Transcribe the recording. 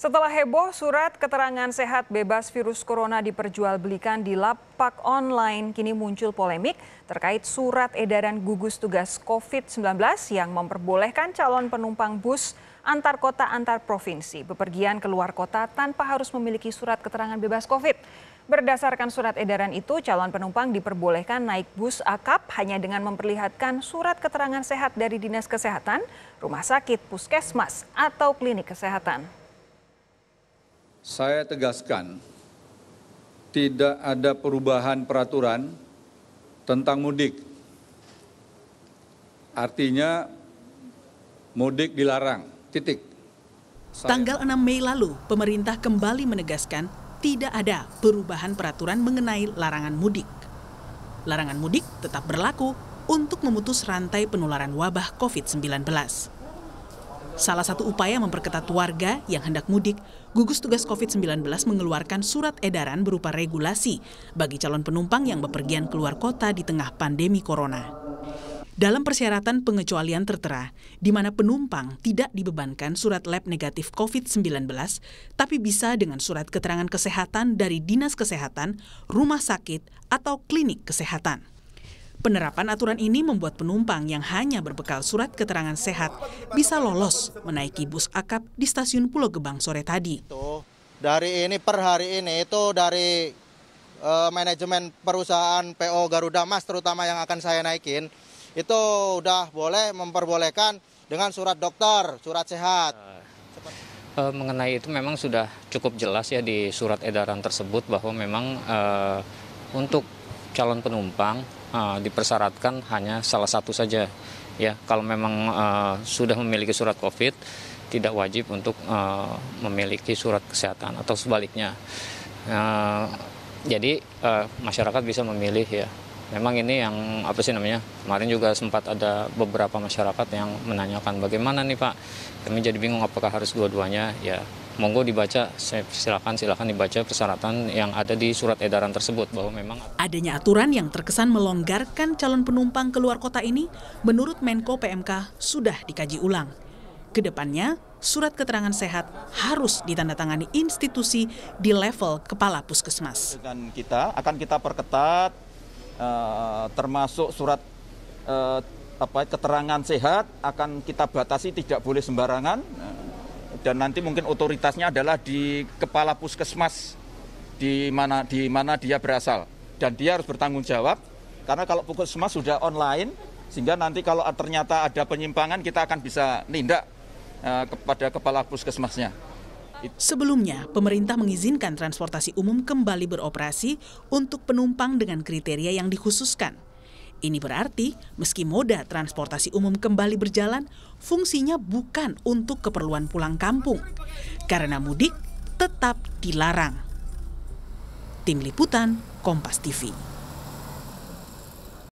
Setelah heboh, surat keterangan sehat bebas virus corona diperjualbelikan di lapak online, kini muncul polemik terkait surat edaran gugus tugas COVID-19 yang memperbolehkan calon penumpang bus antar kota antar provinsi bepergian keluar kota tanpa harus memiliki surat keterangan bebas COVID. Berdasarkan surat edaran itu, calon penumpang diperbolehkan naik bus akap hanya dengan memperlihatkan surat keterangan sehat dari Dinas Kesehatan, rumah sakit, puskesmas, atau klinik kesehatan. Saya tegaskan, tidak ada perubahan peraturan tentang mudik. Artinya mudik dilarang, titik. Saya... Tanggal 6 Mei lalu, pemerintah kembali menegaskan tidak ada perubahan peraturan mengenai larangan mudik. Larangan mudik tetap berlaku untuk memutus rantai penularan wabah COVID-19. Salah satu upaya memperketat warga yang hendak mudik, gugus tugas COVID-19 mengeluarkan surat edaran berupa regulasi bagi calon penumpang yang bepergian keluar kota di tengah pandemi corona. Dalam persyaratan pengecualian tertera, di mana penumpang tidak dibebankan surat lab negatif COVID-19, tapi bisa dengan surat keterangan kesehatan dari Dinas Kesehatan, rumah sakit, atau klinik kesehatan. Penerapan aturan ini membuat penumpang yang hanya berbekal surat keterangan sehat bisa lolos menaiki bus akap di stasiun Pulau Gebang sore tadi. Dari ini per hari ini itu dari uh, manajemen perusahaan PO Garuda Mas terutama yang akan saya naikin itu udah boleh memperbolehkan dengan surat dokter, surat sehat. Uh, mengenai itu memang sudah cukup jelas ya di surat edaran tersebut bahwa memang eh, untuk calon penumpang Eh, dipersyaratkan hanya salah satu saja. Ya, kalau memang uh, sudah memiliki surat COVID, tidak wajib untuk uh, memiliki surat kesehatan atau sebaliknya. Uh, jadi uh, masyarakat bisa memilih ya. Memang ini yang apa sih namanya? Kemarin juga sempat ada beberapa masyarakat yang menanyakan bagaimana nih Pak? Kami jadi bingung apakah harus dua-duanya? Ya monggo dibaca silakan silakan dibaca persyaratan yang ada di surat edaran tersebut bahwa memang adanya aturan yang terkesan melonggarkan calon penumpang keluar kota ini menurut Menko PMK sudah dikaji ulang. Kedepannya, surat keterangan sehat harus ditandatangani institusi di level kepala puskesmas. Dan kita akan kita perketat uh, termasuk surat uh, apa keterangan sehat akan kita batasi tidak boleh sembarangan dan nanti mungkin otoritasnya adalah di kepala puskesmas di mana di mana dia berasal dan dia harus bertanggung jawab karena kalau puskesmas sudah online sehingga nanti kalau ternyata ada penyimpangan kita akan bisa nindak eh, kepada kepala puskesmasnya. Sebelumnya, pemerintah mengizinkan transportasi umum kembali beroperasi untuk penumpang dengan kriteria yang dikhususkan. Ini berarti, meski moda transportasi umum kembali berjalan, fungsinya bukan untuk keperluan pulang kampung, karena mudik tetap dilarang. Tim Liputan, Kompas TV.